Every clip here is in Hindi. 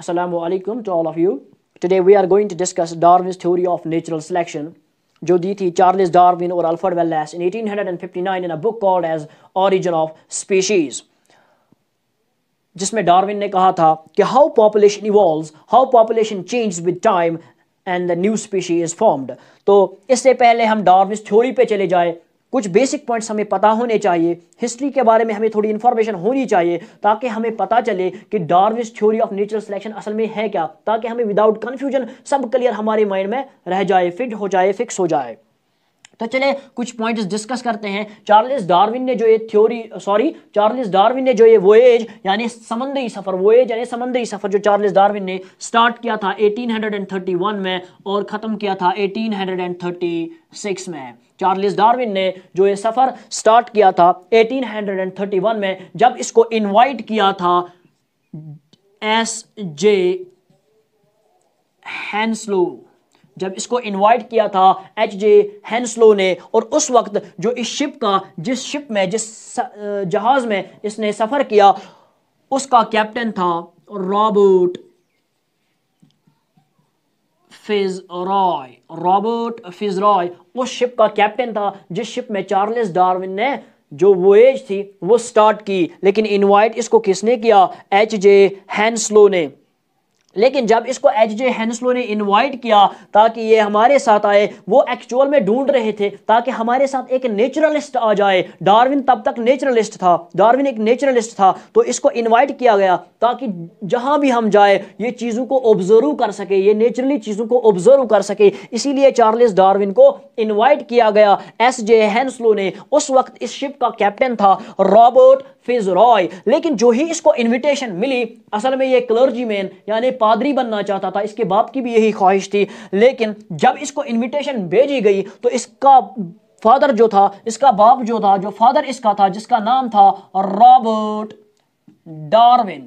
Assalamu alaikum to all of you. Today we are going to discuss Darwin's theory of natural selection, जो दी थी चार्ल्स डार्विन और Alfred Wallace in 1859 in a book called as Origin of Species. जिसमें डार्विन ने कहा था कि how population evolves how population change with time and the new species is formed तो इससे पहले हम डार्विन थ्योरी पे चले जाए कुछ बेसिक पॉइंट्स हमें पता होने चाहिए हिस्ट्री के बारे में हमें थोड़ी इन्फॉर्मेशन होनी चाहिए ताकि हमें पता चले कि Darwin's theory of natural selection असल में है क्या ताकि हमें विदाउट कन्फ्यूजन सब क्लियर हमारे माइंड में रह जाए फिट हो जाए फिक्स हो जाए तो चले कुछ पॉइंट्स डिस्कस करते हैं चार्ल्स डार्विन ने जो ये थ्योरी सॉरी चार्ल्स डार्विन ने जो ये वोएज यानी समंदरी सफ़र वोएज यानी समंदरी सफ़र जो चार्ल्स डार्विन ने स्टार्ट किया था 1831 में और ख़त्म किया था 1836 में चार्ल्स डार्विन ने जो ये सफ़र स्टार्ट किया था 1831 में जब इसको इनवाइट किया था एस जे हैंसलो जब इसको इनवाइट किया था एच जे हैंसलो ने और उस वक्त जो इस शिप का जिस शिप में जिस जहाज़ में इसने सफ़र किया उसका कैप्टन था रॉबर्ट फिज रॉय रॉबर्ट फिज रॉय उस शिप का कैप्टन था जिस शिप में चार्ल्स डार्विन ने जो वोएज थी वो स्टार्ट की लेकिन इनवाइट इसको किसने किया एच जे हैंसलो ने लेकिन जब इसको एच जे हैंसलो ने इनवाइट किया ताकि ये हमारे साथ आए वो एक्चुअल में ढूंढ रहे थे ताकि हमारे साथ एक नेचुरलिस्ट आ जाए डार्विन तब तक नेचुरलिस्ट था डार्विन एक नेचुरलिस्ट था तो इसको इनवाइट किया गया ताकि जहां भी हम जाए ये चीज़ों को ऑब्जर्व कर सके ये नेचुरली चीज़ों को ऑब्जर्व कर सके इसीलिए चार्लिस डारविन को इन्वाइट किया गया एस जे हैंसलो ने उस वक्त इस शिप का कैप्टन था रॉबर्ट फिज रॉय लेकिन जो ही इसको इन्विटेशन मिली असल में ये क्लर्जी मैन यानी पादरी बनना चाहता था इसके बाप की भी यही ख्वाहिश थी लेकिन जब इसको इन्विटेशन भेजी गई तो इसका फादर जो था इसका बाप जो था जो फादर इसका था जिसका नाम था रॉबर्ट डार्विन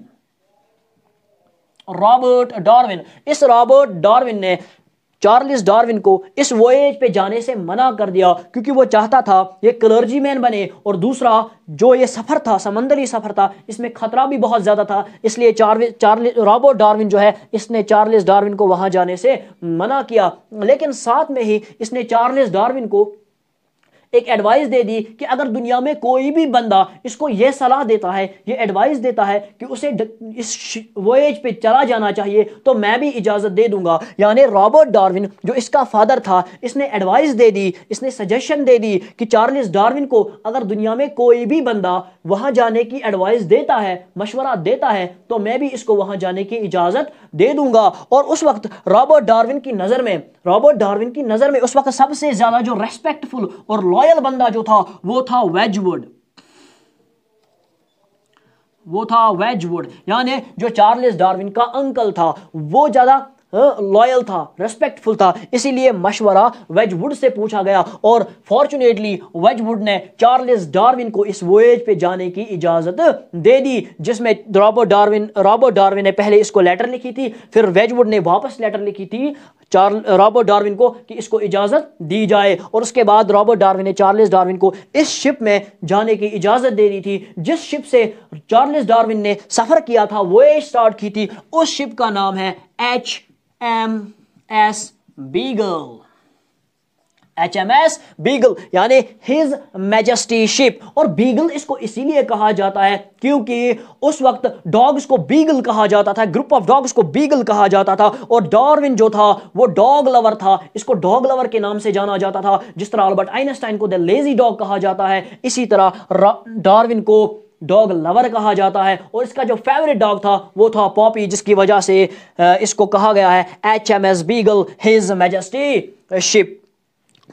रॉबर्ट डार्विन इस रॉबर्ट डार्विन ने चार्लिस डार्विन को इस वोएज पे जाने से मना कर दिया क्योंकि वो चाहता था ये क्लर्जी मैन बने और दूसरा जो ये सफ़र था समंदरी सफ़र था इसमें ख़तरा भी बहुत ज़्यादा था इसलिए चार्लिस रॉबर्ट डार्विन जो है इसने चार्लिस डार्विन को वहां जाने से मना किया लेकिन साथ में ही इसने चार्लिस डार्विन को एक एडवाइस दे दी कि अगर दुनिया में कोई भी बंदा इसको ये सलाह देता है ये एडवाइस देता है कि उसे इस वेज पे चला जाना चाहिए तो मैं भी इजाज़त दे दूंगा यानी रॉबर्ट डार्विन जो इसका फादर था इसने एडवाइस दे दी इसने सजेशन दे दी कि चार्लिस डार्विन को अगर दुनिया में कोई भी बंदा वहाँ जाने की एडवाइस देता है मशवरा देता है तो मैं भी इसको वहाँ जाने की इजाज़त दे दूंगा और उस वक्त रॉबर्ट डार्विन की नज़र में रॉबर्ट डार्विन की नज़र में उस वक्त सबसे ज़्यादा जो रेस्पेक्टफुल और रॉयल बंदा जो था वो था वेजवुड वो था वेजवुड यानी जो चार्लिस डार्विन का अंकल था वो ज्यादा लॉयल हाँ, था रेस्पेक्टफुल था इसीलिए मशवरा वेजवुड से पूछा गया और फॉर्चुनेटली वेजवुड ने चार्लिस डार्विन को इस वोएज पे जाने की इजाज़त दे दी जिसमें रॉबर्ट डार्विन रॉबर्ट डार्विन ने पहले इसको लेटर लिखी थी फिर वेजवुड ने वापस लेटर लिखी थी रॉबर्ट डार्विन को कि इसको इजाज़त दी जाए और उसके बाद रॉबर्ट डार्विन ने चार्लिस डार्विन को इस शिप में जाने की इजाज़त दे दी थी जिस शिप से चार्लिस डार्विन ने सफ़र किया था वो स्टार्ट की थी उस शिप का नाम है H M S Beagle H M S Beagle यानी हिज मेजस्टी शिप और बीगल इसको इसीलिए कहा जाता है क्योंकि उस वक्त डॉग्स को बीगल कहा जाता था ग्रुप ऑफ डॉग्स को बीगल कहा जाता था और डॉर्विन जो था वो डॉग लवर था इसको डॉग लवर के नाम से जाना जाता था जिस तरह अल्बर्ट आइनस्टाइन को द लेजी डॉग कहा जाता है इसी तरह डॉर्विन को डॉग लवर कहा जाता है और इसका जो फेवरेट डॉग था वो था पॉपी जिसकी वजह से इसको कहा गया है H M S Beagle his majesty ship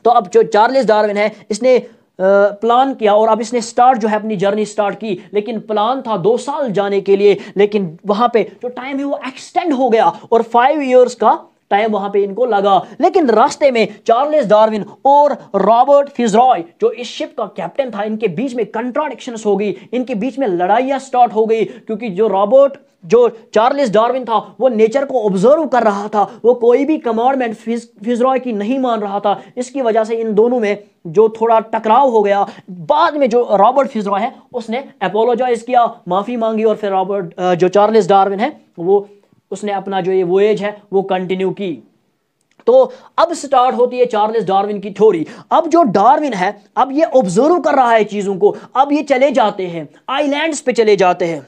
तो अब जो चार्लिस डार्विन है इसने प्लान किया और अब इसने स्टार्ट जो है अपनी जर्नी स्टार्ट की लेकिन प्लान था दो साल जाने के लिए लेकिन वहां पे जो टाइम है वो एक्सटेंड हो गया और फाइव ईयर्स का टाइम वहां पे इनको लगा लेकिन रास्ते में चार्लिस डार्विन और रॉबर्ट फिजरॉय जो इस शिप का कैप्टन था इनके बीच में कंट्राडिक्शन हो गई इनके बीच में लड़ाइयाँ स्टार्ट हो गई क्योंकि जो रॉबर्ट जो चार्लिस डार्विन था वो नेचर को ऑब्जर्व कर रहा था वो कोई भी कमांडमेंट फिज फिजरॉय की नहीं मान रहा था इसकी वजह से इन दोनों में जो थोड़ा टकराव हो गया बाद में जो रॉबर्ट फिजरॉय है उसने अपोलोजाइज किया माफ़ी मांगी और फिर रॉबर्ट जो चार्लिस डार्विन है वो उसने अपना जो ये वोएज है वो कंटिन्यू की तो अब स्टार्ट होती है चार्लिस डार्विन की थ्योरी अब जो डार्विन है अब ये ऑब्जर्व कर रहा है चीज़ों को अब ये चले जाते हैं आइलैंड्स पे चले जाते हैं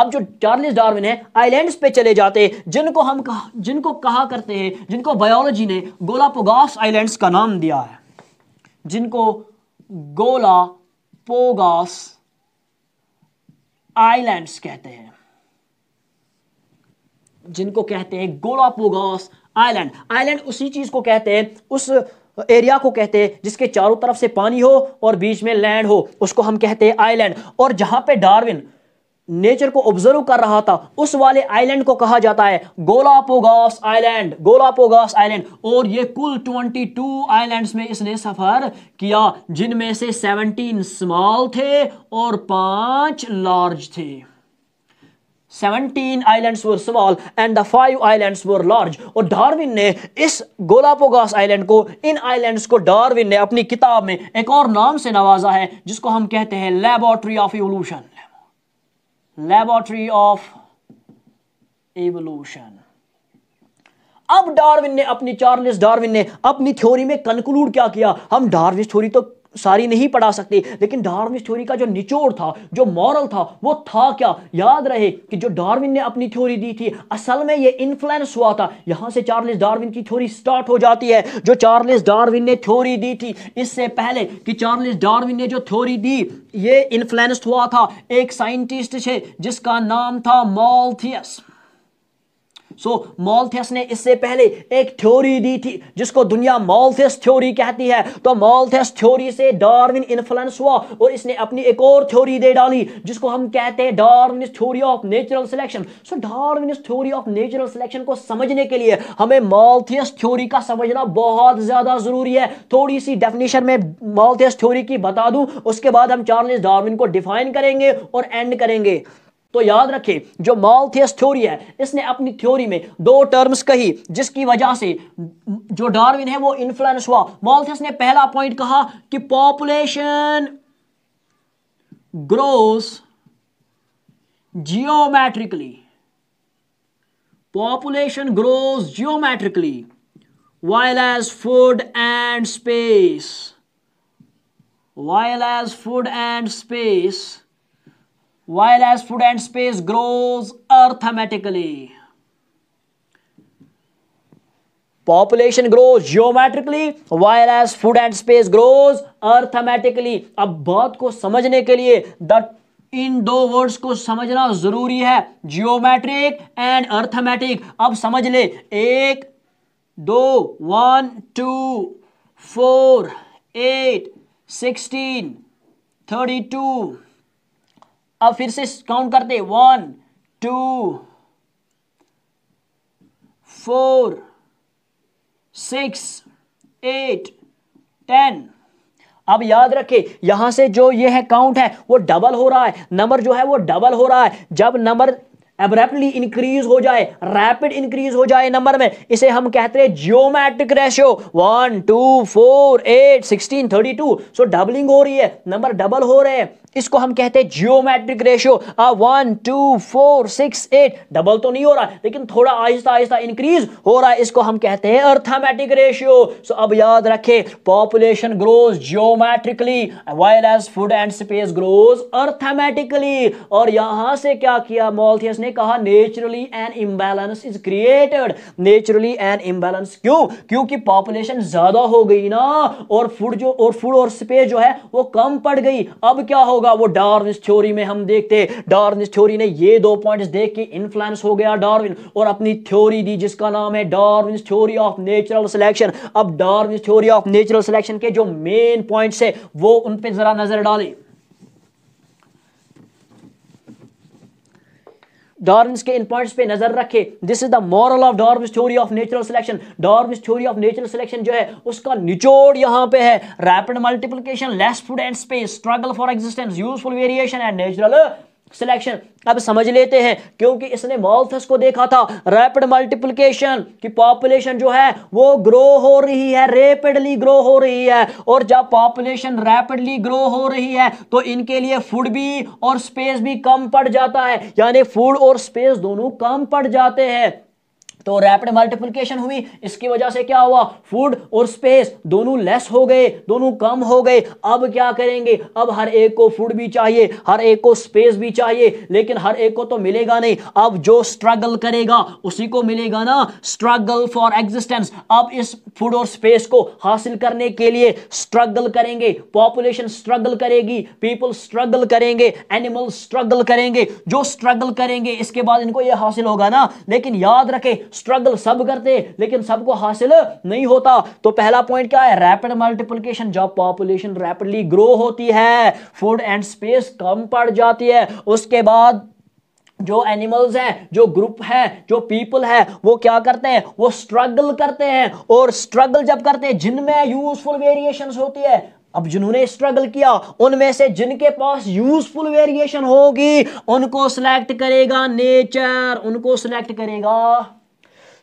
अब जो चार्लिस डार्विन है आइलैंड्स पे चले जाते हैं जिनको हम कहा जिनको कहा करते हैं जिनको बायोलॉजी ने गोलापोगास आइलैंड्स का नाम दिया है जिनको गोला पोगास आइलैंड्स कहते हैं जिनको कहते हैं गोलापोगास आइलैंड आइलैंड उसी चीज़ को कहते हैं उस एरिया को कहते हैं जिसके चारों तरफ से पानी हो और बीच में लैंड हो उसको हम कहते हैं आइलैंड और जहां पे डार्विन नेचर को ऑब्जर्व कर रहा था उस वाले आइलैंड को कहा जाता है गोलापोगास आइलैंड गोलापोगास आइलैंड और ये कुल 22 आइलैंड्स में इसने सफर किया जिनमें से 17 स्मॉल थे और पांच लार्ज थे seventeen islands were small and the five islands were large और डार्विन ने इस गोलापोगास आइलैंड को इन आइलैंड्स को डार्विन ने अपनी किताब में एक और नाम से नवाजा है जिसको हम कहते हैं laboratory of evolution laboratory of evolution अब डार्विन ने अपनी चार्ल्स डार्विन ने अपनी थ्योरी में कंक्लूड क्या किया हम डार्विन थ्योरी तो सारी नहीं पढ़ा सकते लेकिन डार्विन थ्योरी का जो निचोड़ था जो मॉरल था वो था क्या याद रहे कि जो डार्विन ने अपनी थ्योरी दी थी असल में ये इन्फ्लुएंस हुआ था यहाँ से चार्लिस डार्विन की थ्योरी स्टार्ट हो जाती है जो चार्लिस डार्विन ने थ्योरी दी थी इससे पहले कि चार्लिस डार्विन ने जो थ्योरी दी ये इन्फ्लुएंस हुआ था एक साइंटिस्ट से जिसका नाम था मॉलथियस सो मॉलथियस ने इससे पहले एक थ्योरी दी थी जिसको दुनिया मॉलथियस थ्योरी कहती है तो मॉलथियस थ्योरी से डार्विन इन्फ्लुएंस हुआ और इसने अपनी एक और थ्योरी दे डाली जिसको हम कहते हैं Darwin theory of natural selection so Darwin theory of natural selection को समझने के लिए हमें मॉलथियस थ्योरी का समझना बहुत ज्यादा जरूरी है थोड़ी सी डेफिनेशन में मॉलथियस थ्योरी की बता दूं उसके बाद हम चार्ल्स डार्विन को डिफाइन करेंगे और एंड करेंगे तो याद रखें जो मॉलथियस थ्योरी है इसने अपनी थ्योरी में दो टर्म्स कही जिसकी वजह से जो डार्विन है वो इन्फ्लुएंस हुआ मॉलथियस ने पहला पॉइंट कहा कि population grows geometrically population grows geometrically while as food and space while as food and space while as food and space grows arithmetically population grows geometrically while as food and space grows arithmetically अब बात को समझने के लिए द इन दो वर्ड्स को समझना जरूरी है जियोमेट्रिक एंड अर्थमेटिक अब समझ ले एक दो one two four eight sixteen thirty two अब फिर से काउंट करते one two four six eight ten अब याद रखे यहां से जो ये है काउंट है वो डबल हो रहा है नंबर जो है वो डबल हो रहा है जब नंबर एबरेपली इंक्रीज हो जाए रैपिड इंक्रीज हो जाए नंबर में इसे हम कहते हैं geometric ratio one two four eight sixteen thirty two so doubling हो रही है नंबर डबल हो रहे हैं इसको हम कहते हैं geometric ratio one two four six eight double तो नहीं हो रहा लेकिन थोड़ा आहिस्ता आहिस्ता इंक्रीज हो रहा है इसको हम कहते हैं अर्थामेटिक रेशियो सो अब याद रखे population grows geometrically while as food and space grows arithmetically और यहां से क्या किया मॉल्थियस ने कहा naturally an imbalance is created naturally an imbalance क्यों क्योंकि पॉपुलेशन ज्यादा हो गई ना और फूड जो और फूड और स्पेस जो है वो कम पड़ गई अब क्या होगा होगा वो डार्विन थ्योरी में हम देखते डार्विन थ्योरी ने ये दो पॉइंट्स देख के इन्फ्लुएंस हो गया डार्विन और अपनी थ्योरी दी जिसका नाम है Darwin theory of natural selection अब Darwin theory of natural selection के जो मेन पॉइंट्स है वो उन पर जरा नजर डालें डार्विन के इन पॉइंट्स पे नजर रखे this is the moral of Darwin theory of natural selection Darwin's theory of natural selection जो है उसका निचोड़ यहाँ पे है rapid multiplication less food and space struggle for existence useful variation and natural selection अब समझ लेते हैं क्योंकि इसने मॉल्थस को देखा था रैपिड मल्टीप्लिकेशन की पॉपुलेशन जो है वो ग्रो हो रही है रेपिडली ग्रो हो रही है और जब पॉपुलेशन रैपिडली ग्रो हो रही है तो इनके लिए फूड भी और स्पेस भी कम पड़ जाता है यानी फूड और स्पेस दोनों कम पड़ जाते हैं तो रैपिड मल्टीप्लीकेशन हुई इसकी वजह से क्या हुआ फूड और स्पेस दोनों लेस हो गए दोनों कम हो गए अब क्या करेंगे अब हर एक को फूड भी चाहिए हर एक को स्पेस भी चाहिए लेकिन हर एक को तो मिलेगा नहीं अब जो स्ट्रगल करेगा उसी को मिलेगा ना स्ट्रगल फॉर एग्जिस्टेंस अब इस फूड और स्पेस को हासिल करने के लिए स्ट्रगल करेंगे पॉपुलेशन स्ट्रगल करेगी पीपल स्ट्रगल करेंगे एनिमल स्ट्रगल करेंगे जो स्ट्रगल करेंगे इसके बाद इनको ये हासिल होगा ना लेकिन याद रखें स्ट्रगल सब करते लेकिन सबको हासिल नहीं होता तो पहला पॉइंट क्या है रैपिड मल्टीप्लीकेशन जब पॉपुलेशन रैपिडली ग्रो होती है फूड एंड स्पेस कम पड़ जाती है उसके बाद जो एनिमल्स हैं जो ग्रुप है जो पीपल है वो क्या करते हैं वो स्ट्रगल करते हैं और स्ट्रगल जब करते हैं जिनमें यूजफुल वेरिएशन होती है अब जिन्होंने स्ट्रगल किया उनमें से जिनके पास यूजफुल वेरिएशन होगी उनको सिलेक्ट करेगा नेचर उनको सिलेक्ट करेगा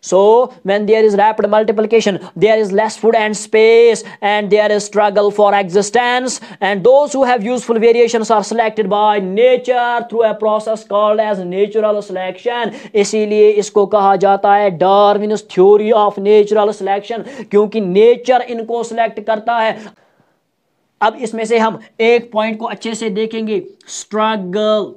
So when there is rapid multiplication, there is less food and space and there is struggle for existence. And those who have useful variations are selected by nature through a process called as natural selection. इसीलिए इसको कहा जाता है Darwin's theory of natural selection क्योंकि नेचर इनको सिलेक्ट करता है अब इसमें से हम एक पॉइंट को अच्छे से देखेंगे स्ट्रगल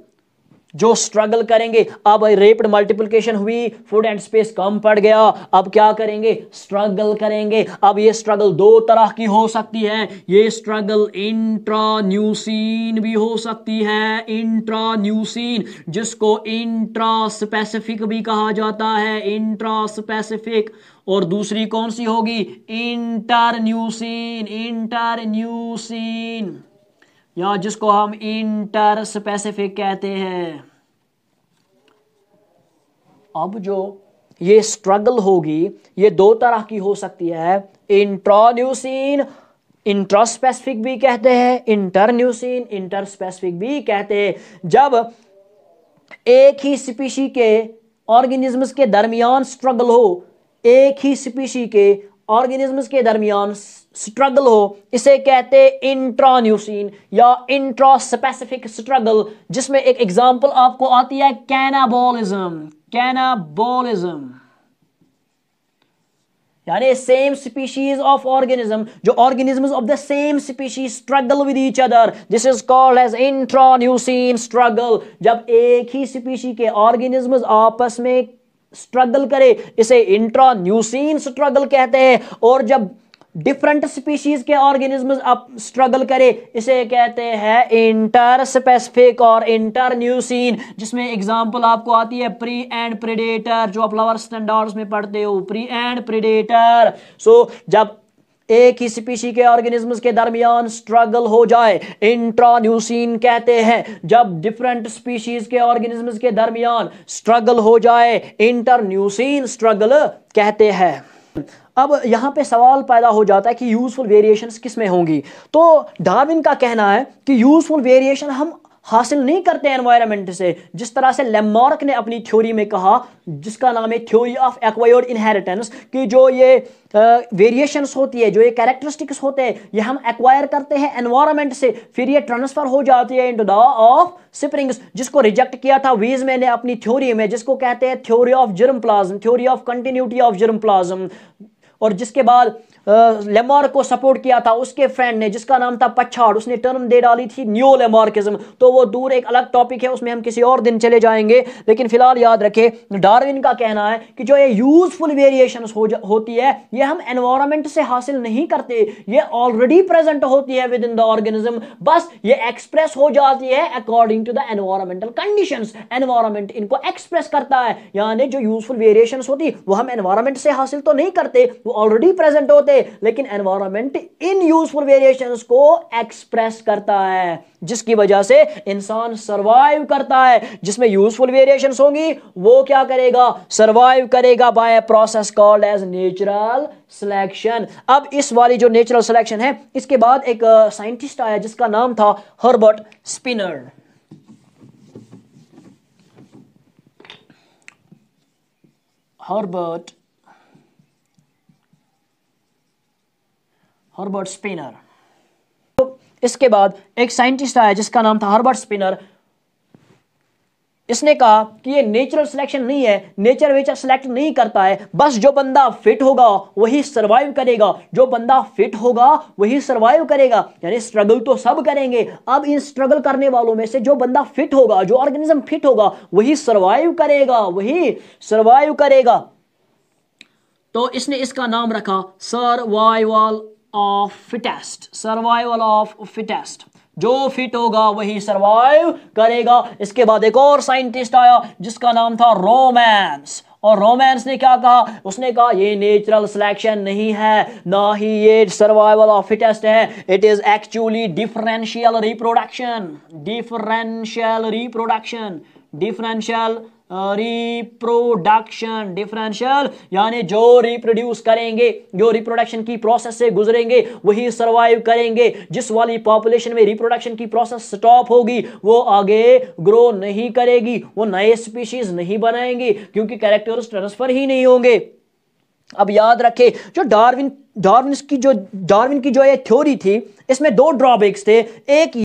जो स्ट्रगल करेंगे अब रेपड मल्टीप्लिकेशन हुई फूड एंड स्पेस कम पड़ गया अब क्या करेंगे स्ट्रगल करेंगे अब ये स्ट्रगल दो तरह की हो सकती है ये स्ट्रगल इंट्रान्यूसिन भी हो सकती है इंट्रान्यूसिन जिसको इंट्रा स्पेसिफिक भी कहा जाता है इंट्रा स्पेसिफिक और दूसरी कौन सी होगी इंटरन्यूसिन इंटरन्यूसिन या जिसको हम इंटर स्पेसिफिक कहते हैं अब जो ये स्ट्रगल होगी ये दो तरह की हो सकती है इंट्रोड्यूसिन इंट्रोस्पेसिफिक भी कहते हैं इंटरन्यूसिन इंटर स्पेसिफिक भी कहते हैं जब एक ही स्पीशी के ऑर्गेनिज्म के दरमियान स्ट्रगल हो एक ही स्पीशी के ऑर्गेनिज्म्स के दरमियान स्ट्रगल हो इसे कहते इंट्रान्यूसिन या इंट्रा स्ट्रगल जिसमें एक एग्जांपल आपको आती है कैनाबोलिज्म कैनाबोलिज्म यानी सेम स्पीशीज ऑफ ऑर्गेनिज्म जो organism of the same species struggle with each other this is called as intraspecific struggle जब एक ही स्पीशी के ऑर्गेनिज्म आपस में स्ट्रगल करे इसे इंट्रान्यूसिन स्ट्रगल कहते हैं और जब डिफरेंट स्पीशीज के ऑर्गेनिज्म अब स्ट्रगल करे इसे कहते हैं इंटर स्पेसिफिक और इंटर न्यूसिन जिसमें एग्जांपल आपको आती है प्री एंड प्रीडेटर जो आप लवर स्टैंडर्ड्स में पढ़ते हो prey and predator so so, जब एक ही स्पीशी के ऑर्गेनिज्म के दरमियान स्ट्रगल हो जाए इंट्रान्यूसिन कहते हैं जब डिफरेंट स्पीशीज के ऑर्गेनिज्म के दरमियान स्ट्रगल हो जाए इंटरन्यूसिन स्ट्रगल कहते हैं अब यहां पे सवाल पैदा हो जाता है कि यूज़फुल वेरिएशन किस में होंगी तो डार्विन का कहना है कि यूज़फुल वेरिएशन हम हासिल नहीं करते एनवायरमेंट से जिस तरह से लेमार्क ने अपनी थ्योरी में कहा जिसका नाम है थ्योरी ऑफ एक्वायर्ड इनहेरिटेंस कि जो ये वेरिएशंस uh, होती है जो ये कैरेक्टरिस्टिक्स होते हैं ये हम एक्वायर करते हैं एनवायरमेंट से फिर ये ट्रांसफर हो जाती है इनटू द ऑफ स्प्रिंग्स जिसको रिजेक्ट किया था वीज में ने अपनी थ्योरी में जिसको कहते हैं theory of germ plasm theory of continuity of germ plasm और जिसके बाद लेमार्क को सपोर्ट किया था उसके फ्रेंड ने जिसका नाम था पच्छाड़ उसने टर्म दे डाली थी न्यू लेमार्किज्म तो वो दूर एक अलग टॉपिक है उसमें हम किसी और दिन चले जाएंगे लेकिन फिलहाल याद रखे डार्विन का कहना है कि जो ये यूजफुल वेरिएशन हो होती है ये हम एनवायरमेंट से हासिल नहीं करते ये ऑलरेडी प्रेजेंट होती है विद इन द ऑर्गेनिज्म बस ये एक्सप्रेस हो जाती है according to the environmental condition environment इनको एक्सप्रेस करता है यानी जो यूजफुल वेरिएशन होती वो हम एनवायरमेंट से हासिल तो नहीं करते वो ऑलरेडी प्रेजेंट होते लेकिन एनवायरमेंट इन यूजफुल वेरिएशन को एक्सप्रेस करता है जिसकी वजह से इंसान सर्वाइव करता है जिसमें यूजफुल वेरिएशन होंगी वो क्या करेगा सर्वाइव करेगा by process called as natural selection अब इस वाली जो नेचुरल सिलेक्शन है इसके बाद एक साइंटिस्ट आया जिसका नाम था Herbert Spencer Herbert Herbert Spencer तो इसके बाद एक साइंटिस्ट आया जिसका नाम था हर्बर्ट स्पिनर इसने कहा कि ये नेचुरल सिलेक्शन नहीं है नेचर वेचर सिलेक्ट नहीं करता है बस जो बंदा फिट होगा वही सरवाइव करेगा जो बंदा फिट होगा वही सरवाइव करेगा यानी स्ट्रगल तो सब करेंगे अब इन स्ट्रगल करने वालों में से जो बंदा फिट होगा जो ऑर्गेनिज्म फिट होगा वही सरवाइव करेगा वही सरवाइव करेगा तो इसने इसका नाम रखा survival of fittest survival of fittest जो फिट होगा वही सर्वाइव करेगा इसके बाद एक और साइंटिस्ट आया जिसका नाम था रोमांस और रोमांस ने क्या कहा उसने कहा ये नेचुरल सिलेक्शन नहीं है ना ही ये सर्वाइवल ऑफ फिटेस्ट है it is actually differential reproduction differential reproduction differential reproduction differential यानी जो रिप्रोड्यूस करेंगे जो रिप्रोडक्शन की प्रोसेस से गुजरेंगे वही सरवाइव करेंगे जिस वाली पॉपुलेशन में रिप्रोडक्शन की प्रोसेस स्टॉप होगी वो आगे ग्रो नहीं करेगी वो नए स्पीशीज नहीं बनाएंगे क्योंकि कैरेक्टर ट्रांसफर ही नहीं होंगे अब याद रखें जो डार्विन डार्विन की जो डार्विन की जो ये थ्योरी थी इसमें दो ड्रॉबैक्स थे एक